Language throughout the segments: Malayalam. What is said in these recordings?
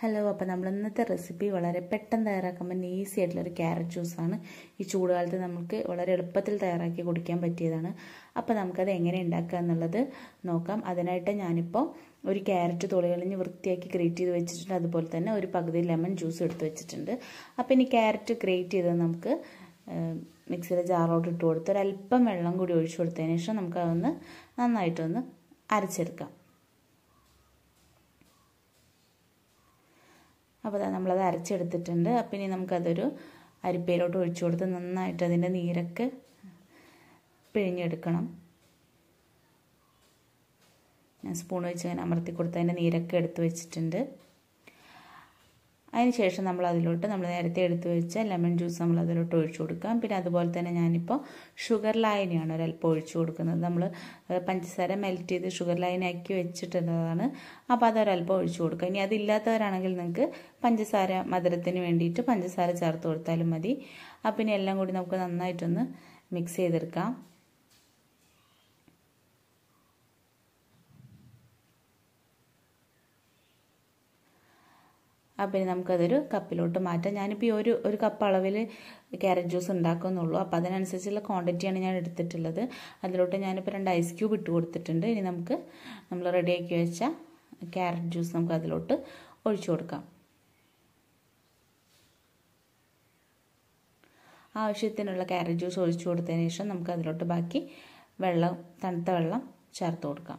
ഹലോ അപ്പോൾ നമ്മൾ ഇന്നത്തെ റെസിപ്പി വളരെ പെട്ടെന്ന് തയ്യാറാക്കാൻ പറ്റുന്ന ഈസി ആയിട്ടുള്ളൊരു ക്യാരറ്റ് ജ്യൂസാണ് ഈ ചൂടുകാലത്ത് നമുക്ക് വളരെ എളുപ്പത്തിൽ തയ്യാറാക്കി കുടിക്കാൻ പറ്റിയതാണ് അപ്പോൾ നമുക്കത് എങ്ങനെ ഉണ്ടാക്കുക എന്നുള്ളത് നോക്കാം അതിനായിട്ട് ഞാനിപ്പോൾ ഒരു ക്യാരറ്റ് തൊളികളിഞ്ഞ് വൃത്തിയാക്കി ഗ്രേറ്റ് ചെയ്ത് വെച്ചിട്ടുണ്ട് അതുപോലെ തന്നെ ഒരു പകുതി ലെമൺ ജ്യൂസ് എടുത്ത് വെച്ചിട്ടുണ്ട് അപ്പോൾ ഇനി ക്യാരറ്റ് ഗ്രേറ്റ് ചെയ്തത് നമുക്ക് മിക്സിയിലെ ജാറോട്ട് ഇട്ട് കൊടുത്ത് ഒരല്പം വെള്ളം കൂടി ഒഴിച്ചു കൊടുത്തതിന് ശേഷം നമുക്കതൊന്ന് നന്നായിട്ടൊന്ന് അരച്ചെടുക്കാം അപ്പോൾ നമ്മളത് അരച്ചെടുത്തിട്ടുണ്ട് അപ്പം ഇനി നമുക്കതൊരു അരിപ്പയിലോട്ട് ഒഴിച്ചു കൊടുത്ത് നന്നായിട്ട് അതിൻ്റെ നീരൊക്കെ പിഴിഞ്ഞെടുക്കണം ഞാൻ സ്പൂൺ വെച്ച് ഇങ്ങനെ അമർത്തി കൊടുത്ത് അതിൻ്റെ നീരൊക്കെ എടുത്ത് വെച്ചിട്ടുണ്ട് അതിനുശേഷം നമ്മൾ അതിലോട്ട് നമ്മൾ നേരത്തെ എടുത്തു വെച്ച ലെമൺ ജ്യൂസ് നമ്മൾ അതിലോട്ട് ഒഴിച്ചു കൊടുക്കാം പിന്നെ അതുപോലെ തന്നെ ഞാനിപ്പോൾ ഷുഗർ ലൈനിയാണ് ഒരല്പം ഒഴിച്ചു കൊടുക്കുന്നത് നമ്മൾ പഞ്ചസാര മെൽറ്റ് ചെയ്ത് ഷുഗർ ലൈനാക്കി വെച്ചിട്ടുള്ളതാണ് അപ്പോൾ അതൊരല്പം ഒഴിച്ചു കൊടുക്കുക ഇനി അതില്ലാത്തവരാണെങ്കിൽ നിങ്ങൾക്ക് പഞ്ചസാര മധുരത്തിന് വേണ്ടിയിട്ട് പഞ്ചസാര ചേർത്ത് കൊടുത്താലും മതി അപ്പം ഇനി എല്ലാം കൂടി നമുക്ക് നന്നായിട്ടൊന്ന് മിക്സ് ചെയ്തെടുക്കാം അപ്പം ഇനി നമുക്കതൊരു കപ്പിലോട്ട് മാറ്റാം ഞാനിപ്പോൾ ഈ ഒരു ഒരു കപ്പ് അളവിൽ ക്യാരറ്റ് ജ്യൂസ് ഉണ്ടാക്കുന്നുള്ളൂ അപ്പം അതിനനുസരിച്ചുള്ള ക്വാണ്ടിറ്റിയാണ് ഞാൻ എടുത്തിട്ടുള്ളത് അതിലോട്ട് ഞാനിപ്പോൾ രണ്ട് ഐസ് ക്യൂബ് ഇട്ട് കൊടുത്തിട്ടുണ്ട് ഇനി നമുക്ക് നമ്മൾ റെഡിയാക്കി വെച്ച ക്യാരറ്റ് ജ്യൂസ് നമുക്ക് അതിലോട്ട് ഒഴിച്ചു കൊടുക്കാം ആവശ്യത്തിനുള്ള ക്യാരറ്റ് ജ്യൂസ് ഒഴിച്ചു കൊടുത്തതിന് ശേഷം നമുക്ക് അതിലോട്ട് ബാക്കി വെള്ളം തണുത്ത വെള്ളം ചേർത്ത് കൊടുക്കാം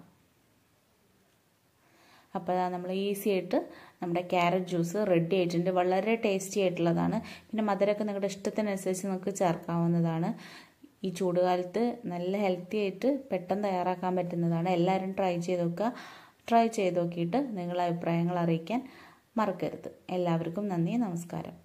അപ്പോൾ നമ്മൾ ഈസി ആയിട്ട് നമ്മുടെ ക്യാരറ്റ് ജ്യൂസ് റെഡി ആയിട്ടുണ്ട് വളരെ ടേസ്റ്റി ആയിട്ടുള്ളതാണ് പിന്നെ മധുരമൊക്കെ നിങ്ങളുടെ ഇഷ്ടത്തിനനുസരിച്ച് നമുക്ക് ചേർക്കാവുന്നതാണ് ഈ ചൂടുകാലത്ത് നല്ല ഹെൽത്തി ആയിട്ട് പെട്ടെന്ന് തയ്യാറാക്കാൻ പറ്റുന്നതാണ് എല്ലാവരും ട്രൈ ചെയ്ത് നോക്കുക ട്രൈ ചെയ്ത് നോക്കിയിട്ട് നിങ്ങളുടെ അഭിപ്രായങ്ങൾ അറിയിക്കാൻ മറക്കരുത് എല്ലാവർക്കും നന്ദി നമസ്കാരം